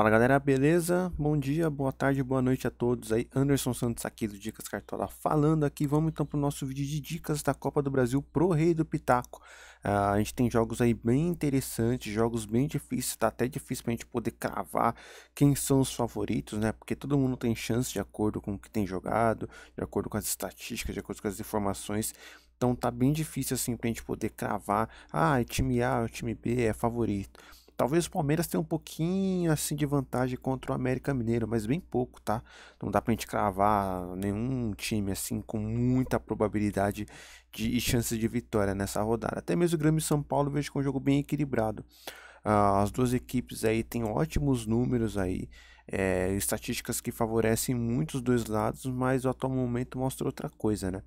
Fala galera, beleza? Bom dia, boa tarde, boa noite a todos aí. Anderson Santos aqui do Dicas Cartola falando aqui. Vamos então para o nosso vídeo de dicas da Copa do Brasil pro Rei do Pitaco. Uh, a gente tem jogos aí bem interessantes, jogos bem difíceis, tá até difícil a gente poder cravar quem são os favoritos, né? Porque todo mundo tem chance de acordo com o que tem jogado, de acordo com as estatísticas, de acordo com as informações então tá bem difícil assim a gente poder cravar, ah, é time A, é time B, é favorito. Talvez o Palmeiras tenha um pouquinho assim de vantagem contra o América Mineiro, mas bem pouco, tá? Não dá pra gente cravar nenhum time assim com muita probabilidade de, e chances de vitória nessa rodada. Até mesmo o Grêmio e São Paulo vejo com um jogo bem equilibrado. Uh, as duas equipes aí têm ótimos números aí, é, estatísticas que favorecem muito os dois lados, mas o atual momento mostra outra coisa, né?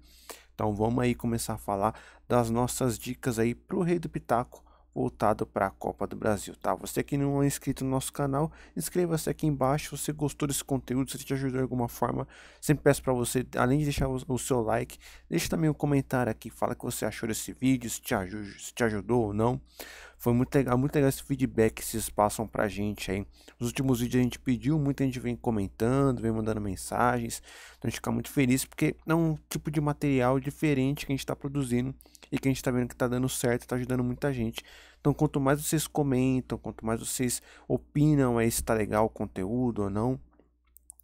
Então vamos aí começar a falar das nossas dicas aí pro Rei do Pitaco voltado para a Copa do Brasil, tá? Você que não é inscrito no nosso canal, inscreva-se aqui embaixo. Se você gostou desse conteúdo, se te ajudou de alguma forma, sempre peço para você, além de deixar o seu like, deixe também um comentário aqui, fala o que você achou desse vídeo, se te, ajudou, se te ajudou ou não. Foi muito legal, ah, muito legal esse feedback que vocês passam pra gente aí. Nos últimos vídeos a gente pediu, muita gente vem comentando, vem mandando mensagens. Então a gente fica muito feliz porque é um tipo de material diferente que a gente está produzindo e que a gente está vendo que está dando certo, está ajudando muita gente. Então quanto mais vocês comentam, quanto mais vocês opinam aí é se está legal o conteúdo ou não,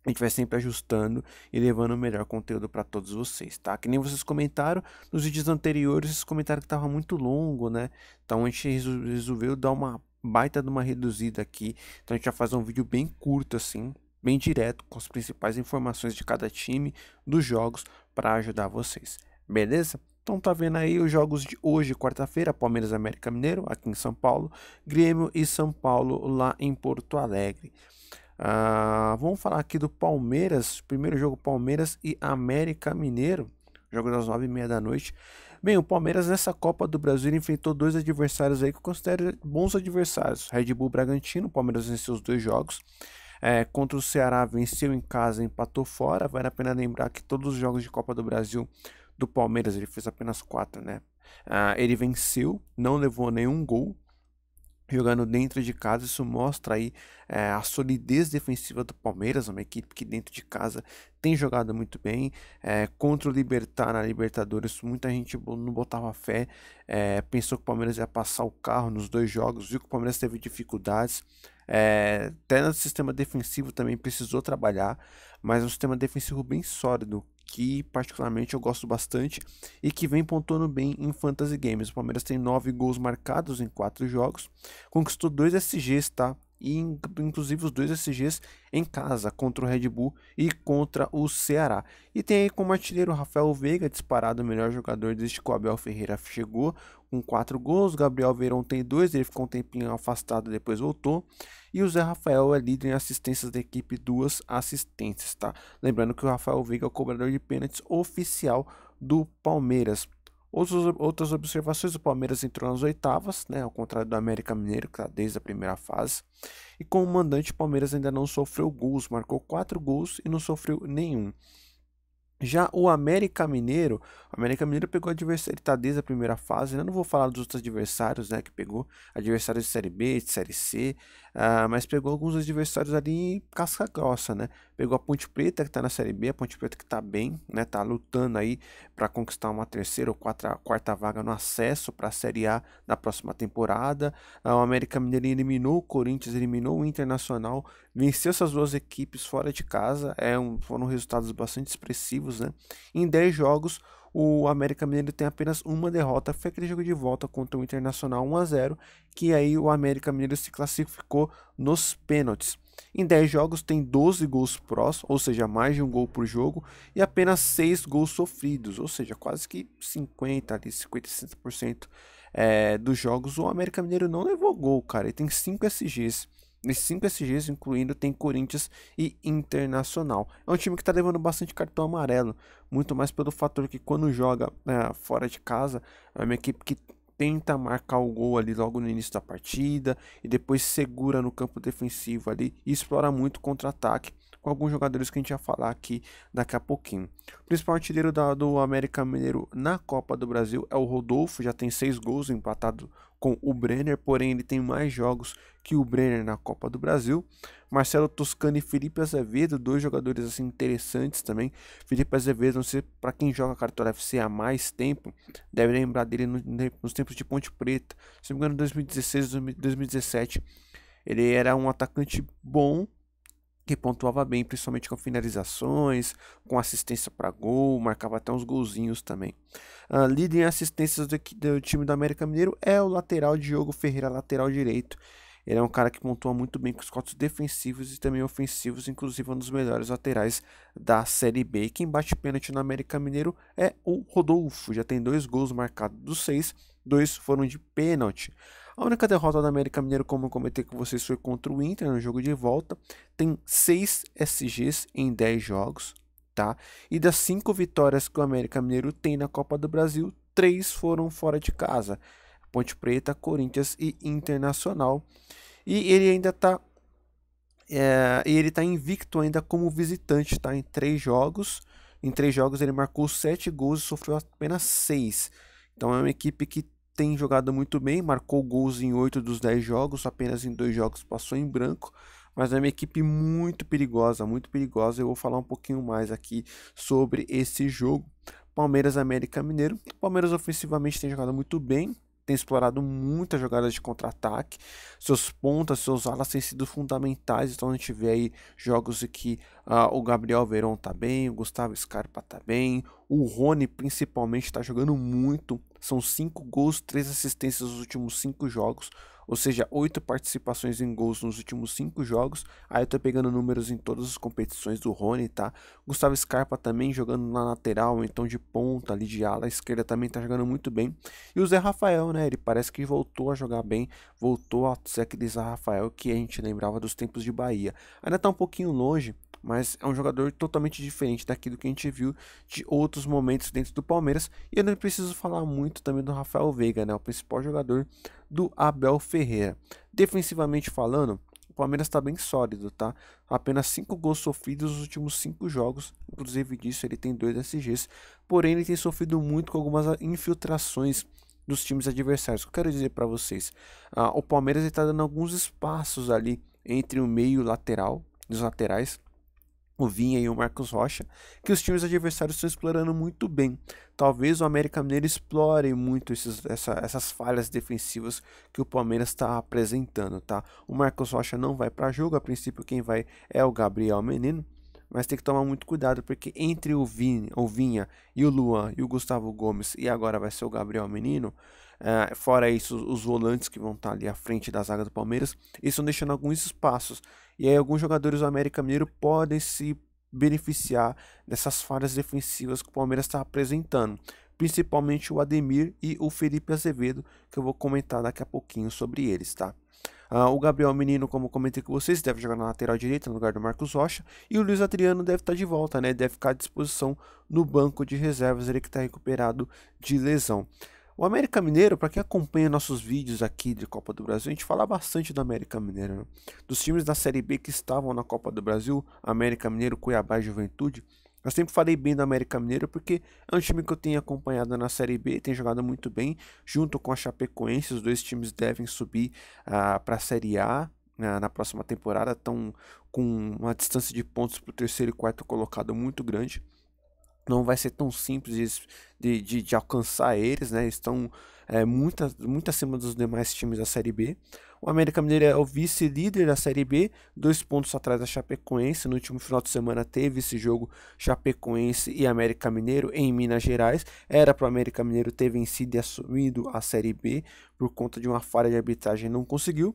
a gente vai sempre ajustando e levando o melhor conteúdo para todos vocês, tá? Que nem vocês comentaram nos vídeos anteriores, vocês comentaram que estava muito longo, né? Então a gente resolveu dar uma baita de uma reduzida aqui. Então a gente vai fazer um vídeo bem curto assim, bem direto com as principais informações de cada time, dos jogos para ajudar vocês. Beleza? Então tá vendo aí os jogos de hoje, quarta-feira, Palmeiras América Mineiro aqui em São Paulo, Grêmio e São Paulo lá em Porto Alegre. Ah, vamos falar aqui do Palmeiras, primeiro jogo Palmeiras e América Mineiro, jogo das nove e meia da noite. Bem, o Palmeiras nessa Copa do Brasil enfrentou dois adversários aí que eu considero bons adversários, Red Bull Bragantino, o Palmeiras venceu os dois jogos. É, contra o Ceará venceu em casa, empatou fora. Vale a pena lembrar que todos os jogos de Copa do Brasil do Palmeiras, ele fez apenas quatro, né? Ah, ele venceu, não levou nenhum gol jogando dentro de casa. Isso mostra aí é, a solidez defensiva do Palmeiras, uma equipe que dentro de casa tem jogado muito bem. É, contra o Libertar na Libertadores, muita gente não botava fé, é, pensou que o Palmeiras ia passar o carro nos dois jogos, viu que o Palmeiras teve dificuldades. até no sistema defensivo também precisou trabalhar, mas um sistema defensivo bem sólido que particularmente eu gosto bastante e que vem pontuando bem em fantasy games. O Palmeiras tem 9 gols marcados em 4 jogos, conquistou 2 SGs, tá? e inclusive os dois SGs em casa, contra o Red Bull e contra o Ceará. E tem aí como artilheiro Rafael Veiga, disparado o melhor jogador desde que o Abel Ferreira chegou, com quatro gols, Gabriel Verão tem dois ele ficou um tempinho afastado, depois voltou, e o Zé Rafael é líder em assistências da equipe, duas assistências, tá? Lembrando que o Rafael Veiga é o cobrador de pênaltis oficial do Palmeiras. Outros, outras observações, o Palmeiras entrou nas oitavas, né, ao contrário do América Mineiro, que está desde a primeira fase. E como mandante, o Palmeiras ainda não sofreu gols, marcou quatro gols e não sofreu nenhum. Já o América Mineiro, o América Mineiro pegou adversário, tá desde a primeira fase, né? não vou falar dos outros adversários, né, que pegou, adversários de Série B, de Série C, ah, mas pegou alguns adversários ali casca grossa, né? Pegou a Ponte Preta que está na Série B, a Ponte Preta que está bem, né? Tá lutando aí para conquistar uma terceira ou quarta, quarta vaga no acesso para a Série A na próxima temporada. Ah, o América Mineiro eliminou o Corinthians, eliminou o Internacional, venceu essas duas equipes fora de casa. É um, foram resultados bastante expressivos, né? Em 10 jogos, o América Mineiro tem apenas uma derrota, foi aquele jogo de volta contra o Internacional 1 a 0, que aí o América Mineiro se classificou nos pênaltis. Em 10 jogos tem 12 gols prós, ou seja, mais de um gol por jogo, e apenas 6 gols sofridos, ou seja, quase que 50, ali 50, 60% é, dos jogos o América Mineiro não levou gol, cara, e tem 5 SGs. Nesses cinco SGs, incluindo, tem Corinthians e Internacional. É um time que está levando bastante cartão amarelo, muito mais pelo fator que quando joga né, fora de casa, é uma equipe que tenta marcar o gol ali logo no início da partida e depois segura no campo defensivo ali e explora muito contra-ataque com alguns jogadores que a gente vai falar aqui daqui a pouquinho. O principal artilheiro da, do América Mineiro na Copa do Brasil é o Rodolfo, já tem seis gols empatado com o Brenner, porém ele tem mais jogos que o Brenner na Copa do Brasil. Marcelo Toscano e Felipe Azevedo, dois jogadores assim interessantes também. Felipe Azevedo, não sei para quem joga Cartola FC há mais tempo, deve lembrar dele no, nos tempos de Ponte Preta, se não me engano 2016, 2017. Ele era um atacante bom, que pontuava bem, principalmente com finalizações, com assistência para gol, marcava até uns golzinhos também. Uh, líder em assistências do, do, time do América Mineiro é o lateral Diogo Ferreira, lateral direito. Ele é um cara que pontua muito bem com os cotos defensivos e também ofensivos, inclusive um dos melhores laterais da Série B. quem bate pênalti no América Mineiro é o Rodolfo, já tem dois gols marcados dos seis, dois foram de pênalti. A única derrota da América Mineiro, como eu comentei com vocês, foi contra o Inter no jogo de volta. Tem 6 SGs em 10 jogos, tá? E das 5 vitórias que o América Mineiro tem na Copa do Brasil, 3 foram fora de casa. Ponte Preta, Corinthians e Internacional. E ele ainda tá. É, e ele tá invicto ainda como visitante, tá? Em três jogos. Em três jogos ele marcou sete gols e sofreu apenas seis. Então é uma equipe que tem jogado muito bem, marcou gols em 8 dos 10 jogos, apenas em dois jogos passou em branco, mas é uma equipe muito perigosa, muito perigosa. Eu vou falar um pouquinho mais aqui sobre esse jogo. Palmeiras América Mineiro. Palmeiras ofensivamente tem jogado muito bem, tem explorado muitas jogadas de contra-ataque. Seus pontas, seus alas têm sido fundamentais. Então a gente vê aí jogos em que uh, o Gabriel Verón tá bem, o Gustavo Scarpa tá bem, o Rony principalmente está jogando muito. São cinco gols, três assistências nos últimos cinco jogos ou seja, oito participações em gols nos últimos cinco jogos. Aí eu tô pegando números em todas as competições do Rony, tá? Gustavo Scarpa também jogando na lateral, então de ponta ali de ala esquerda também tá jogando muito bem. E o Zé Rafael, né? Ele parece que voltou a jogar bem, voltou a ser aquele Zé Rafael que a gente lembrava dos tempos de Bahia. Ainda tá um pouquinho longe mas é um jogador totalmente diferente daquilo que a gente viu de outros momentos dentro do Palmeiras. E eu não preciso falar muito também do Rafael Veiga, né, o principal jogador do Abel Ferreira. Defensivamente falando, o Palmeiras está bem sólido, tá? Apenas 5 gols sofridos nos últimos 5 jogos, inclusive disso ele tem 2 SGs, porém ele tem sofrido muito com algumas infiltrações dos times adversários. O que eu quero dizer para vocês, ah, o Palmeiras está dando alguns espaços ali entre o meio e o lateral, dos laterais, o Vinha e o Marcos Rocha, que os times adversários estão explorando muito bem. Talvez o América Mineiro explore muito esses, essa, essas falhas defensivas que o Palmeiras está apresentando, tá? O Marcos Rocha não vai para jogo, a princípio quem vai é o Gabriel Menino, mas tem que tomar muito cuidado porque entre o, Vini, o Vinha e o Luan e o Gustavo Gomes e agora vai ser o Gabriel Menino, é, fora isso os volantes que vão estar ali à frente da zaga do Palmeiras, eles estão deixando alguns espaços e aí alguns jogadores do América Mineiro podem se beneficiar dessas falhas defensivas que o Palmeiras está apresentando, principalmente o Ademir e o Felipe Azevedo, que eu vou comentar daqui a pouquinho sobre eles, tá? Ah, o Gabriel Menino, como comentei com vocês, deve jogar na lateral direita no lugar do Marcos Rocha. E o Luiz Adriano deve estar tá de volta, né? Deve ficar à disposição no banco de reservas, ele que está recuperado de lesão. O América Mineiro, para quem acompanha nossos vídeos aqui de Copa do Brasil, a gente fala bastante do América Mineiro. Né? Dos times da Série B que estavam na Copa do Brasil, América Mineiro, Cuiabá e Juventude, eu sempre falei bem do América Mineiro porque é um time que eu tenho acompanhado na Série B, tem jogado muito bem, junto com a Chapecoense, os dois times devem subir uh, ah, para a Série A né, na próxima temporada, estão com uma distância de pontos para o terceiro e quarto colocado muito grande. Não vai ser tão simples de, de, de alcançar eles, né? Estão é, eh, muito, muito acima dos demais times da Série B. O América Mineiro é o vice-líder da Série B, dois pontos atrás da Chapecoense. No último final de semana teve esse jogo Chapecoense e América Mineiro em Minas Gerais. Era para o América Mineiro ter vencido e assumido a Série B por conta de uma falha de arbitragem, não conseguiu.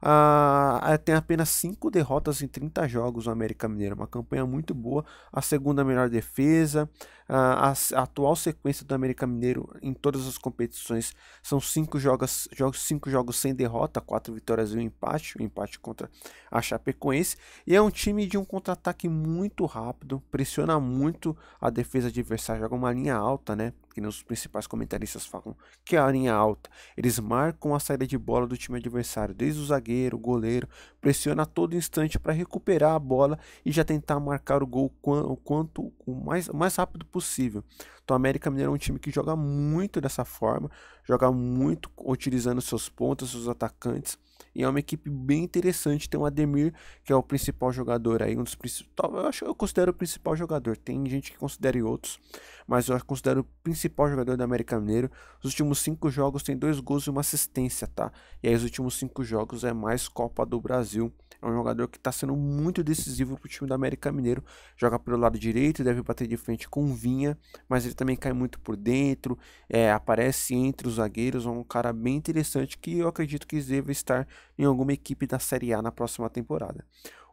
Ah, é, tem apenas 5 derrotas em 30 jogos no América Mineiro, uma campanha muito boa, a segunda melhor defesa, ah, a, a, atual sequência do América Mineiro em todas as competições são 5 jogos, jogos, cinco jogos sem derrota, 4 vitórias e um empate, um empate contra a Chapecoense, e é um time de um contra-ataque muito rápido, pressiona muito a defesa adversária, joga uma linha alta, né? que nos principais comentaristas falam, que é a linha alta. Eles marcam a saída de bola do time adversário, desde o zagueiro, o goleiro, pressiona a todo instante para recuperar a bola e já tentar marcar o gol o quanto o mais, mais rápido possível. Então a América Mineiro é um time que joga muito dessa forma, joga muito utilizando seus pontos, seus atacantes. E é uma equipe bem interessante. Tem o Ademir, que é o principal jogador aí, um dos principais. Eu acho eu considero o principal jogador. Tem gente que considere outros mas eu considero o principal jogador do América Mineiro. Os últimos cinco jogos tem dois gols e uma assistência, tá? E aí os últimos cinco jogos é mais Copa do Brasil. É um jogador que está sendo muito decisivo para o time do América Mineiro. Joga pelo lado direito, deve bater de frente com Vinha, mas ele também cai muito por dentro, é, aparece entre os zagueiros. É um cara bem interessante que eu acredito que deve estar em alguma equipe da Série A na próxima temporada.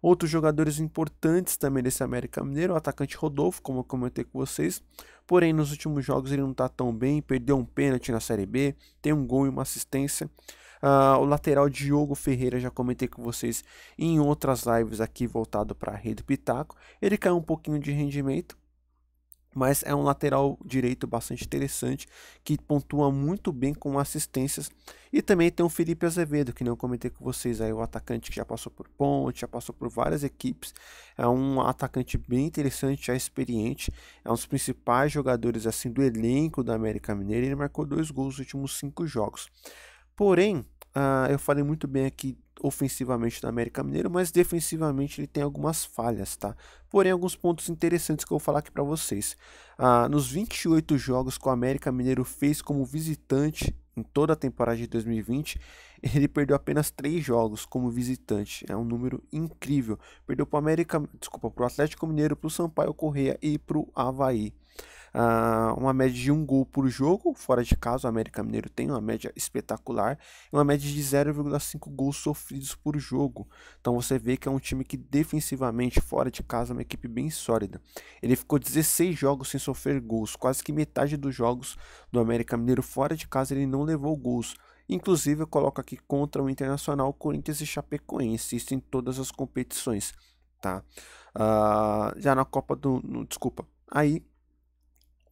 Outros jogadores importantes também desse América Mineiro, o atacante Rodolfo, como eu comentei com vocês. Porém, nos últimos jogos ele não está tão bem, perdeu um pênalti na Série B, tem um gol e uma assistência. Uh, o lateral Diogo Ferreira, já comentei com vocês em outras lives aqui voltado para a Rede Pitaco. Ele caiu um pouquinho de rendimento, mas é um lateral direito bastante interessante que pontua muito bem com assistências. E também tem o Felipe Azevedo, que não comentei com vocês, aí o atacante que já passou por Ponte, já passou por várias equipes. É um atacante bem interessante, já experiente, é um dos principais jogadores assim do elenco da América Mineira. Ele marcou dois gols nos últimos cinco jogos. Porém, uh, eu falei muito bem aqui ofensivamente da América Mineiro, mas defensivamente ele tem algumas falhas, tá? Porém, alguns pontos interessantes que eu vou falar aqui para vocês. Ah, nos 28 jogos que o América Mineiro fez como visitante em toda a temporada de 2020, ele perdeu apenas 3 jogos como visitante. É um número incrível. Perdeu para o América, desculpa, para o Atlético Mineiro, para o Sampaio Correia e para o Havaí uh, uma média de um gol por jogo, fora de casa, o América Mineiro tem uma média espetacular, uma média de 0,5 gols sofridos por jogo. Então você vê que é um time que defensivamente, fora de casa, é uma equipe bem sólida. Ele ficou 16 jogos sem sofrer gols, quase que metade dos jogos do América Mineiro fora de casa ele não levou gols. Inclusive, eu coloco aqui contra o Internacional, Corinthians e Chapecoense, isso em todas as competições, tá? Uh, já na Copa do... No, desculpa. Aí,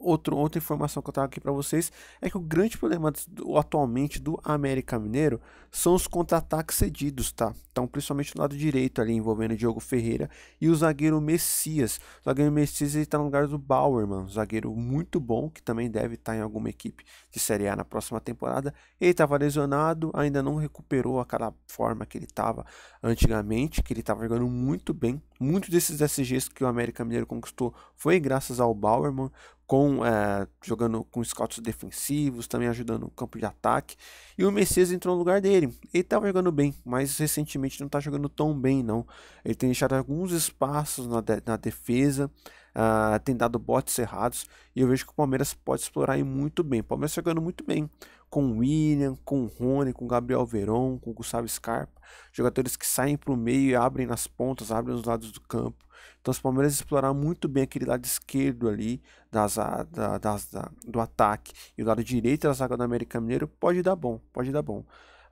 Outro, outra informação que eu trago aqui para vocês é que o grande problema do, atualmente do América Mineiro são os contra-ataques cedidos, tá? Então, principalmente no lado direito ali, envolvendo o Diogo Ferreira e o zagueiro Messias. O zagueiro Messias está no lugar do Bauer, mano. Um zagueiro muito bom, que também deve estar tá em alguma equipe de Série A na próxima temporada. Ele estava lesionado, ainda não recuperou aquela forma que ele estava antigamente, que ele estava jogando muito bem. Muitos desses SGs que o América Mineiro conquistou foi graças ao Bauerman com é, jogando com scouts defensivos, também ajudando o campo de ataque. E o Messias entrou no lugar dele. Ele estava jogando bem, mas recentemente não está jogando tão bem, não. Ele tem deixado alguns espaços na, de, na defesa, uh, tem dado botes errados. E eu vejo que o Palmeiras pode explorar aí muito bem. O Palmeiras tá jogando muito bem. Com o William, com o Rony, com o Gabriel Veron, com o Gustavo Scarpa. Jogadores que saem para o meio e abrem nas pontas, abrem os lados do campo. Então, se o Palmeiras explorar muito bem aquele lado esquerdo ali das, da, das, da, do ataque e o lado direito da zaga do América Mineiro, pode dar bom, pode dar bom.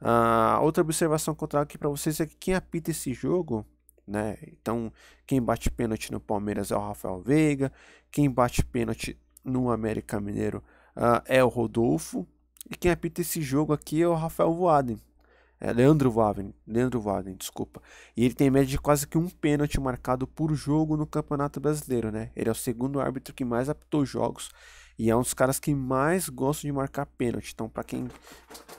Uh, outra observação que eu trago aqui para vocês é que quem apita esse jogo né? Então, quem bate pênalti no Palmeiras é o Rafael Veiga, quem bate pênalti no América Mineiro uh, é o Rodolfo, e quem apita esse jogo aqui é o Rafael Voaden. É Leandro Wagner, Leandro Wagner, desculpa. E ele tem média de quase que um pênalti marcado por jogo no Campeonato Brasileiro, né? Ele é o segundo árbitro que mais apitou jogos e é um dos caras que mais gosta de marcar pênalti. Então, para quem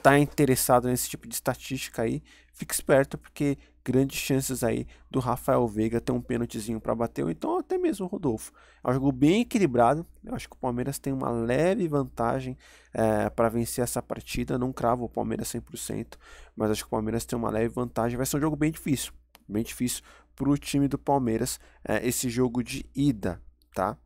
tá interessado nesse tipo de estatística aí, fique esperto porque grandes chances aí do Rafael Veiga ter um pênaltizinho para bater, ou então até mesmo o Rodolfo. É um jogo bem equilibrado, eu acho que o Palmeiras tem uma leve vantagem é, para vencer essa partida, não cravo o Palmeiras 100%, mas acho que o Palmeiras tem uma leve vantagem, vai ser um jogo bem difícil, bem difícil para o time do Palmeiras é, esse jogo de ida, tá?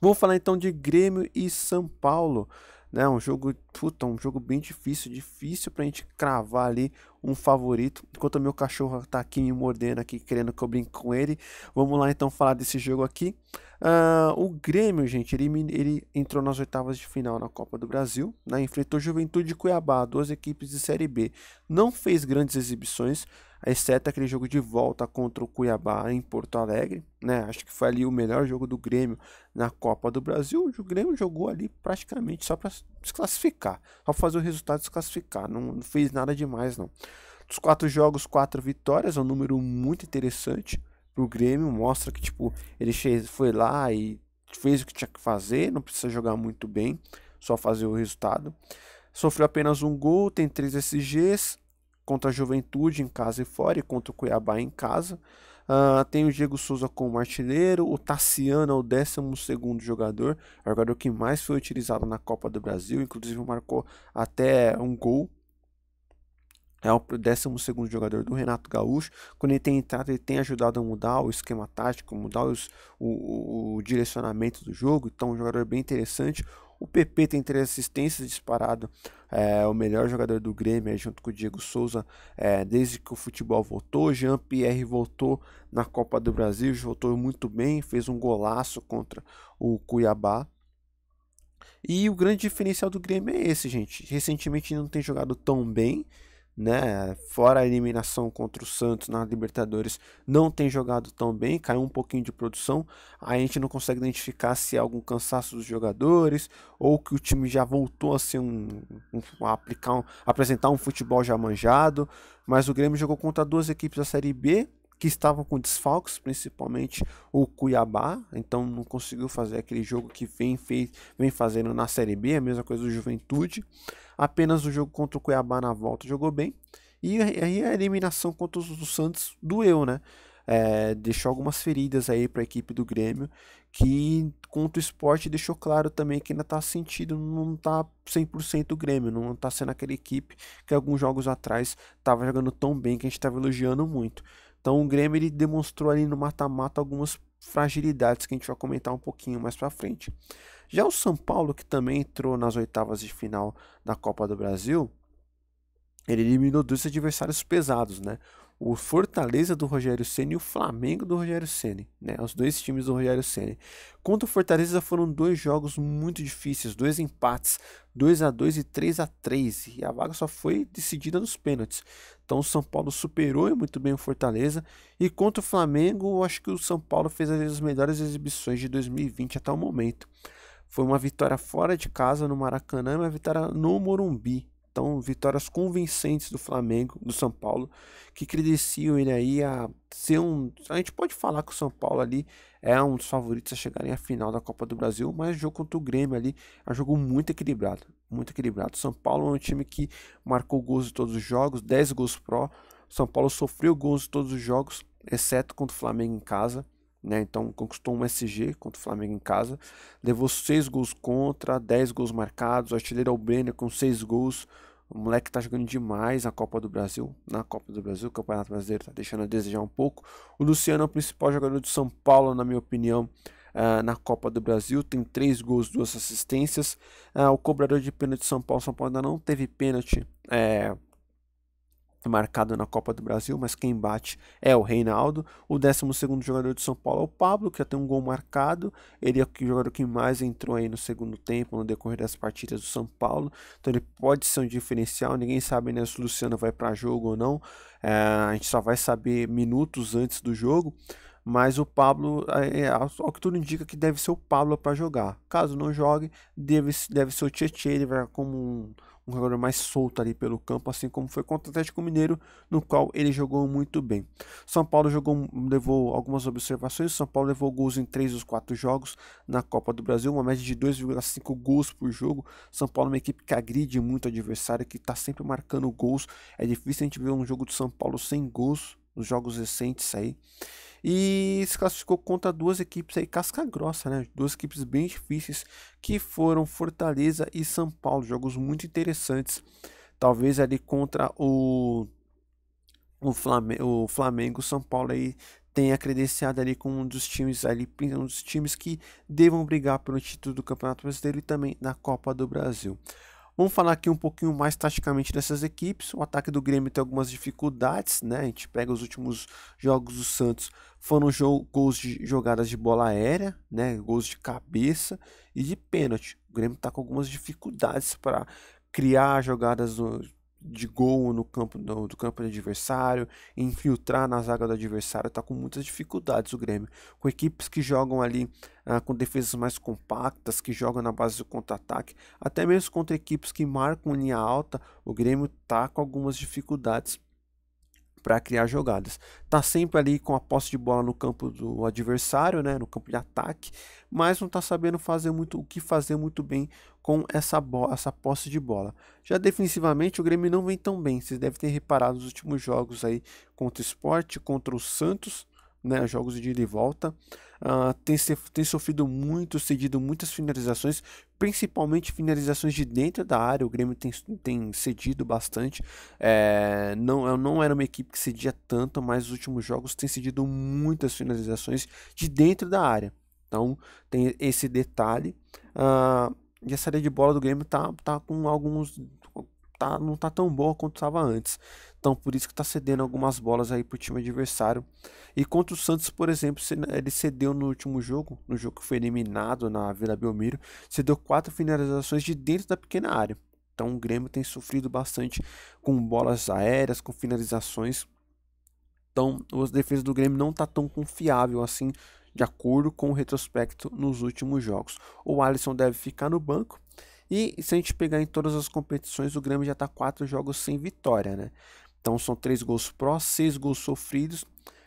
Vou falar então de Grêmio e São Paulo né? Um jogo, puta, um jogo bem difícil, difícil pra gente cravar ali um favorito. Enquanto meu cachorro tá aqui me mordendo aqui, querendo que eu brinque com ele. Vamos lá então falar desse jogo aqui. Uh, o Grêmio, gente, ele, ele entrou nas oitavas de final na Copa do Brasil, né? Enfrentou Juventude de Cuiabá, duas equipes de Série B. Não fez grandes exibições, exceto aquele jogo de volta contra o Cuiabá em Porto Alegre, né? Acho que foi ali o melhor jogo do Grêmio na Copa do Brasil. O Grêmio jogou ali praticamente só para desclassificar, só fazer o resultado desclassificar, classificar. não fez nada demais não. Dos quatro jogos, quatro vitórias, é um número muito interessante para o Grêmio, mostra que tipo ele foi lá e fez o que tinha que fazer, não precisa jogar muito bem, só fazer o resultado. Sofreu apenas um gol, tem três SGs, contra a Juventude em casa e fora, e contra o Cuiabá em casa. Uh, tem o Diego Souza como artilheiro, o Tassiano é o 12 jogador, é o jogador que mais foi utilizado na Copa do Brasil, inclusive marcou até um gol. É o 12 jogador do Renato Gaúcho. Quando ele tem entrado, ele tem ajudado a mudar o esquema tático, mudar os, o, o, o direcionamento do jogo. Então, um jogador bem interessante. O PP tem três assistências disparado, é o melhor jogador do Grêmio, é, junto com o Diego Souza, é, desde que o futebol voltou. Jean-Pierre voltou na Copa do Brasil, voltou muito bem, fez um golaço contra o Cuiabá. E o grande diferencial do Grêmio é esse, gente. Recentemente não tem jogado tão bem, né? Fora a eliminação contra o Santos na Libertadores, não tem jogado tão bem, caiu um pouquinho de produção. A gente não consegue identificar se é algum cansaço dos jogadores ou que o time já voltou a ser um, um a aplicar, um, apresentar um futebol já manjado. Mas o Grêmio jogou contra duas equipes da Série B que estavam com desfalques, principalmente o Cuiabá, então não conseguiu fazer aquele jogo que vem, fez, vem fazendo na Série B, a mesma coisa do Juventude. Apenas o jogo contra o Cuiabá na volta jogou bem. E aí a eliminação contra o Santos doeu, né? É, deixou algumas feridas aí para a equipe do Grêmio, que contra o esporte deixou claro também que ainda está sentido, não está 100% o Grêmio, não está sendo aquela equipe que alguns jogos atrás estava jogando tão bem que a gente estava elogiando muito. Então o Grêmio ele demonstrou ali no mata-mata algumas fragilidades que a gente vai comentar um pouquinho mais para frente. Já o São Paulo, que também entrou nas oitavas de final da Copa do Brasil, ele eliminou dois adversários pesados, né? o Fortaleza do Rogério Ceni e o Flamengo do Rogério Ceni, né? Os dois times do Rogério Ceni. Contra o Fortaleza foram dois jogos muito difíceis, dois empates, 2 a 2 e 3 a 3, e a vaga só foi decidida nos pênaltis. Então o São Paulo superou muito bem o Fortaleza e contra o Flamengo, eu acho que o São Paulo fez as melhores exibições de 2020 até o momento. Foi uma vitória fora de casa no Maracanã, e uma vitória no Morumbi, então, vitórias convincentes do Flamengo, do São Paulo, que credenciam ele aí a ser um. A gente pode falar que o São Paulo ali é um dos favoritos a chegarem à final da Copa do Brasil, mas o jogo contra o Grêmio ali é um jogo muito equilibrado. Muito equilibrado. São Paulo é um time que marcou gols em todos os jogos, 10 gols pró. São Paulo sofreu gols em todos os jogos, exceto contra o Flamengo em casa. Né? Então conquistou um SG contra o Flamengo em casa, levou seis gols contra, 10 gols marcados, o artilheiro é Brenner com seis gols. O moleque tá jogando demais na Copa do Brasil. Na Copa do Brasil, o Campeonato Brasileiro tá deixando a desejar um pouco. O Luciano é o principal jogador de São Paulo, na minha opinião, uh, na Copa do Brasil. Tem três gols, duas assistências. Uh, o cobrador de pênalti de São Paulo, São Paulo ainda não teve pênalti. Eh, marcado na Copa do Brasil, mas quem bate é o Reinaldo. O 12 jogador de São Paulo é o Pablo, que já tem um gol marcado. Ele é o jogador que mais entrou aí no segundo tempo, no decorrer das partidas do São Paulo. Então ele pode ser um diferencial. Ninguém sabe né, se o Luciano vai para jogo ou não. É, a gente só vai saber minutos antes do jogo. Mas o Pablo, é, é ao que tudo indica, que deve ser o Pablo para jogar. Caso não jogue, deve, deve ser o Tietchan. Ele vai como um um jogador mais solto ali pelo campo, assim como foi contra o Atlético Mineiro, no qual ele jogou muito bem. São Paulo jogou, levou algumas observações, São Paulo levou gols em 3 dos 4 jogos na Copa do Brasil, uma média de 2,5 gols por jogo. São Paulo é uma equipe que agride muito o adversário, que está sempre marcando gols. É difícil a gente ver um jogo de São Paulo sem gols, nos jogos recentes aí e se classificou contra duas equipes aí casca grossa, né? Duas equipes bem difíceis que foram Fortaleza e São Paulo, jogos muito interessantes. Talvez ali contra o o Flamengo, o Flamengo, São Paulo aí tenha credenciado ali como um dos times ali, um dos times que devam brigar pelo título do Campeonato Brasileiro e também na Copa do Brasil. Vamos falar aqui um pouquinho mais taticamente dessas equipes. O ataque do Grêmio tem algumas dificuldades, né? A gente pega os últimos jogos do Santos, foram gols de jogadas de bola aérea, né? Gols de cabeça e de pênalti. O Grêmio está com algumas dificuldades para criar jogadas de gol no campo do campo do adversário, infiltrar na zaga do adversário, está com muitas dificuldades o Grêmio. Com equipes que jogam ali ah, com defesas mais compactas, que jogam na base do contra-ataque, até mesmo contra equipes que marcam linha alta, o Grêmio está com algumas dificuldades para criar jogadas. Tá sempre ali com a posse de bola no campo do adversário, né, no campo de ataque, mas não tá sabendo fazer muito o que fazer muito bem com essa, essa posse de bola. Já defensivamente, o Grêmio não vem tão bem. Vocês devem ter reparado nos últimos jogos aí contra o Sport, contra o Santos, né, jogos de ida e volta. Uh, tem, tem sofrido muito, cedido muitas finalizações, principalmente finalizações de dentro da área. O Grêmio tem, tem cedido bastante. É, não, não era uma equipe que cedia tanto, mas nos últimos jogos tem cedido muitas finalizações de dentro da área. Então tem esse detalhe. Uh, e a saída de bola do Grêmio tá, tá com alguns tá, não tá tão boa quanto estava antes. Então por isso que tá cedendo algumas bolas aí pro time adversário. E contra o Santos, por exemplo, ele cedeu no último jogo, no jogo que foi eliminado na Vila Belmiro, cedeu quatro finalizações de dentro da pequena área. Então o Grêmio tem sofrido bastante com bolas aéreas, com finalizações. Então, as defesas do Grêmio não tá tão confiável assim de acordo com o retrospecto nos últimos jogos. O Alisson deve ficar no banco, e se a gente pegar em todas as competições, o Grêmio já está quatro jogos sem vitória, né? Então são três gols pró, seis gols sofridos,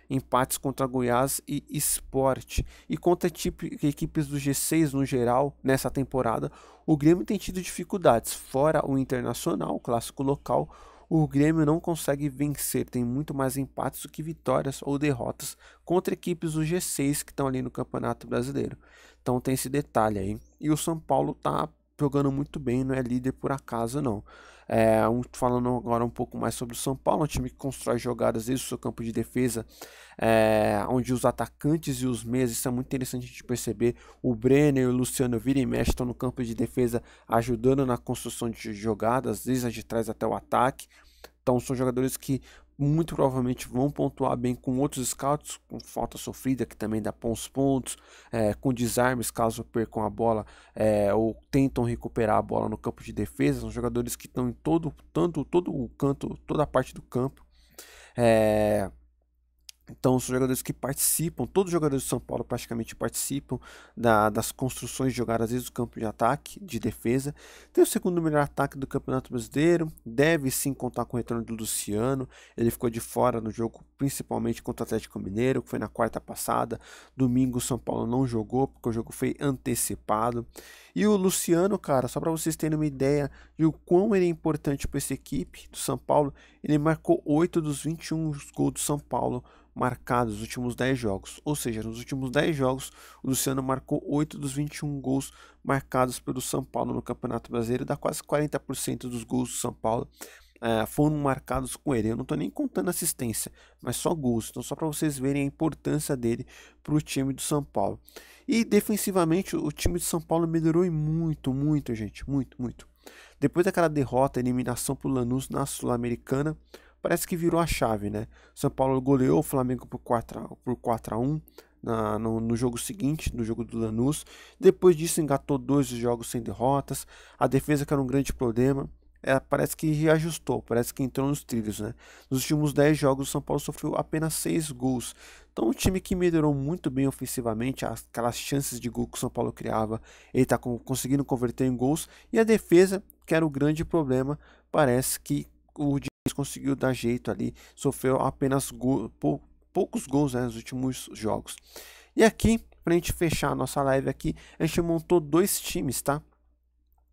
empates contra Goiás e Sport. E contra equipes do G6 no geral, nessa temporada, o Grêmio tem tido dificuldades. Fora o Internacional, o clássico local, o Grêmio não consegue vencer, tem muito mais empates do que vitórias ou derrotas contra equipes do G6 que estão ali no Campeonato Brasileiro. Então tem esse detalhe aí. E o São Paulo está jogando muito bem, não é líder por acaso, não. É, um, falando agora um pouco mais sobre o São Paulo, é um time que constrói jogadas desde o seu campo de defesa, é, onde os atacantes e os meias, isso é muito interessante a gente perceber. O Brenner e o Luciano vira e mexe, estão no campo de defesa, ajudando na construção de jogadas, desde as de trás até o ataque. Então são jogadores que muito provavelmente vão pontuar bem com outros scouts, com falta sofrida, que também dá bons pontos, é, com desarmes, caso percam a bola é, ou tentam recuperar a bola no campo de defesa. São jogadores que estão em todo, tanto, todo o canto, toda a parte do campo. É, então, são jogadores que participam, todos os jogadores de São Paulo praticamente participam da, das construções de jogadas desde o campo de ataque, de defesa. Tem o segundo melhor ataque do Campeonato Brasileiro, deve sim contar com o retorno do Luciano. Ele ficou de fora no jogo, principalmente contra o Atlético Mineiro, que foi na quarta passada. Domingo, o São Paulo não jogou, porque o jogo foi antecipado. E o Luciano, cara, só para vocês terem uma ideia de o quão ele é importante para essa equipe do São Paulo, ele marcou 8 dos 21 gols do São Paulo marcados nos últimos 10 jogos. Ou seja, nos últimos 10 jogos, o Luciano marcou 8 dos 21 gols marcados pelo São Paulo no Campeonato Brasileiro, dá quase 40% dos gols do São Paulo. Uh, foram marcados com ele. Eu não estou nem contando assistência, mas só gols. Então, só para vocês verem a importância dele para o time do São Paulo. E defensivamente, o time de São Paulo melhorou muito, muito, gente. Muito, muito. Depois daquela derrota, eliminação para o Lanús na Sul-Americana, parece que virou a chave, né? São Paulo goleou o Flamengo por 4 a, por 4 a 1 na, no, no, jogo seguinte, no jogo do Lanús. Depois disso, engatou dois jogos sem derrotas. A defesa, que era um grande problema, é, parece que reajustou, parece que entrou nos trilhos. Né? Nos últimos 10 jogos, o São Paulo sofreu apenas 6 gols. Então, um time que melhorou muito bem ofensivamente, aquelas chances de gol que o São Paulo criava, ele está conseguindo converter em gols. E a defesa, que era o grande problema, parece que o conseguiu dar jeito ali, sofreu apenas go pou poucos gols né, nos últimos jogos. E aqui, para a gente fechar a nossa live aqui, a gente montou dois times, tá?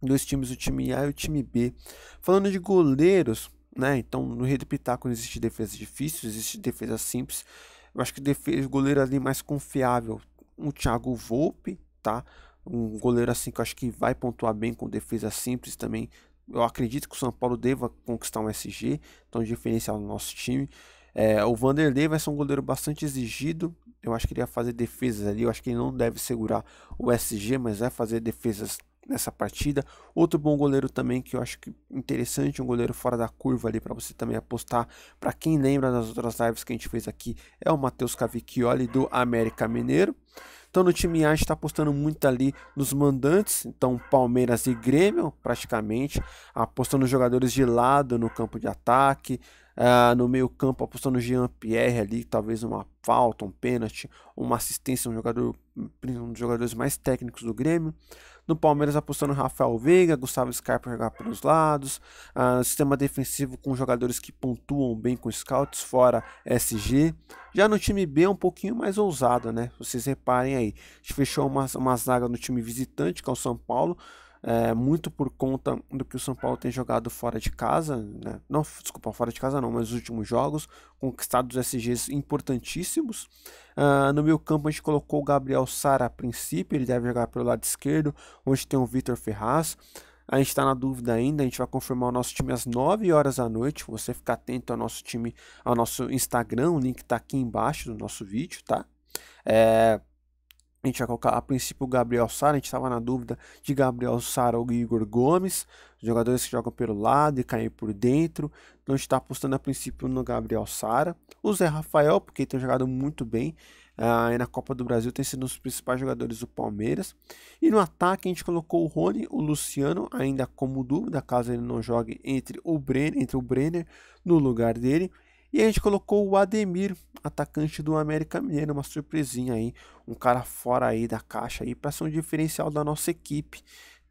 Dois times, o time A e o time B. Falando de goleiros, né? Então, no Rei do Pitaco existe defesa difícil, existe defesa simples. Eu acho que defesa, goleiro ali mais confiável, o Thiago Volpe, tá? Um goleiro assim que eu acho que vai pontuar bem com defesa simples também, eu acredito que o São Paulo deva conquistar um SG, então diferencial no nosso time. É, o Vanderlei vai ser um goleiro bastante exigido. Eu acho que ele ia fazer defesas ali. Eu acho que ele não deve segurar o SG, mas vai fazer defesas nessa partida. Outro bom goleiro também que eu acho que interessante, um goleiro fora da curva ali para você também apostar. Para quem lembra das outras lives que a gente fez aqui, é o Matheus Cavicchioli do América Mineiro. Então no time A está apostando muito ali nos mandantes, então Palmeiras e Grêmio praticamente, apostando jogadores de lado no campo de ataque, ah, no meio campo, apostando Jean Pierre ali, talvez uma falta, um pênalti, uma assistência, um jogador, um dos jogadores mais técnicos do Grêmio. No Palmeiras, apostando Rafael Veiga, Gustavo Scarpa jogar pelos lados. Ah, sistema defensivo com jogadores que pontuam bem com scouts, fora SG. Já no time B é um pouquinho mais ousado né? Vocês reparem aí. A gente fechou uma, uma zaga no time visitante, que é o São Paulo é, muito por conta do que o São Paulo tem jogado fora de casa, né? não, desculpa, fora de casa não, mas os últimos jogos, conquistados SGs importantíssimos. Uh, no meio campo a gente colocou o Gabriel Sara a princípio, ele deve jogar pelo lado esquerdo, onde tem o Vitor Ferraz. A gente está na dúvida ainda, a gente vai confirmar o nosso time às 9 horas da noite. Você fica atento ao nosso time, ao nosso Instagram, o link está aqui embaixo do nosso vídeo, tá? É, a gente vai colocar a princípio o Gabriel Sara, a gente estava na dúvida de Gabriel Sara ou Igor Gomes, jogadores que jogam pelo lado e caem por dentro. Então a gente está apostando a princípio no Gabriel Sara. O Zé Rafael, porque tem jogado muito bem ah, e na Copa do Brasil, tem sido um dos principais jogadores do Palmeiras. E no ataque a gente colocou o Rony, o Luciano, ainda como dúvida, caso ele não jogue entre o Brenner, entre o Brenner no lugar dele. E a gente colocou o Ademir, atacante do América Mineiro, uma surpresinha aí, um cara fora aí da caixa aí para ser um diferencial da nossa equipe,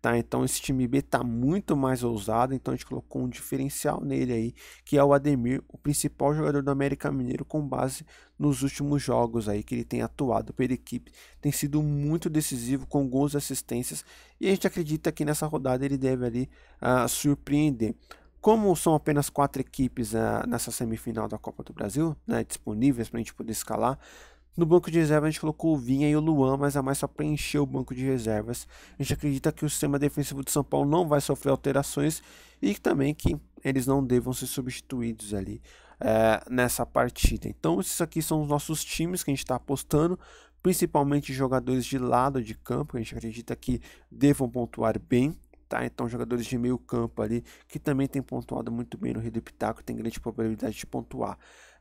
tá? Então esse time B tá muito mais ousado, então a gente colocou um diferencial nele aí, que é o Ademir, o principal jogador do América Mineiro com base nos últimos jogos aí que ele tem atuado pela equipe, tem sido muito decisivo com gols e assistências, e a gente acredita que nessa rodada ele deve ali uh, surpreender. Como são apenas quatro equipes uh, nessa semifinal da Copa do Brasil, né, disponíveis para a gente poder escalar, no banco de reservas a gente colocou o Vinha e o Luan, mas a é mais só preencheu o banco de reservas. A gente acredita que o sistema defensivo de São Paulo não vai sofrer alterações e também que eles não devam ser substituídos ali é, nessa partida. Então, esses aqui são os nossos times que a gente está apostando, principalmente jogadores de lado de campo, que a gente acredita que devam pontuar bem tá então jogadores de meio campo ali que também tem pontuado muito bem no Rio do Pitaco, tem grande probabilidade de pontuar.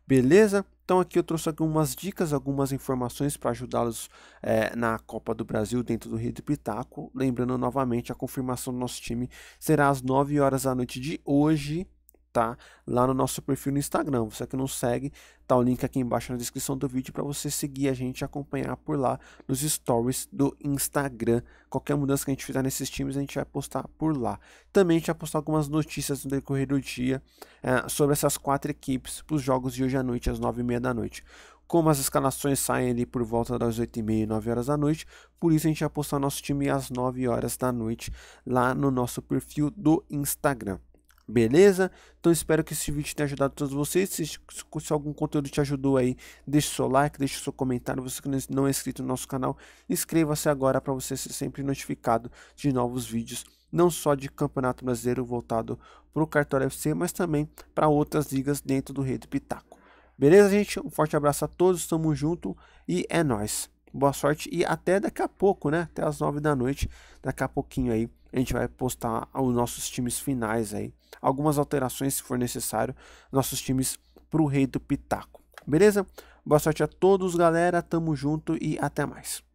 Beleza? Então aqui eu trouxe algumas dicas, algumas informações para ajudá-los é, na Copa do Brasil dentro do Rio do Pitaco. Lembrando novamente, a confirmação do nosso time será às 9 horas da noite de hoje, tá? Lá no nosso perfil no Instagram. Você que não segue, tá o link aqui embaixo na descrição do vídeo para você seguir a gente e acompanhar por lá nos stories do Instagram. Qualquer mudança que a gente fizer nesses times, a gente vai postar por lá. Também a gente vai postar algumas notícias no decorrer do dia é, sobre essas quatro equipes para os jogos de hoje à noite, às nove e meia da noite como as escalações saem ali por volta das 8h30 e 9 horas da noite, por isso a gente vai postar nosso time às 9 horas da noite lá no nosso perfil do Instagram. Beleza? Então espero que esse vídeo tenha ajudado todos vocês. Se, se, algum conteúdo te ajudou aí, deixe seu like, deixe seu comentário. Você que é não é inscrito no nosso canal, inscreva-se agora para você ser sempre notificado de novos vídeos, não só de Campeonato Brasileiro voltado para o Cartório FC, mas também para outras ligas dentro do Rei do Pitaco. Beleza, gente? Um forte abraço a todos, tamo junto e é nós boa sorte e até daqui a pouco, né? Até as nove da noite, daqui a pouquinho aí, a gente vai postar os nossos times finais aí. Algumas alterações, se for necessário, nossos times para o Rei do Pitaco. Beleza? Boa sorte a todos, galera. Tamo junto e até mais.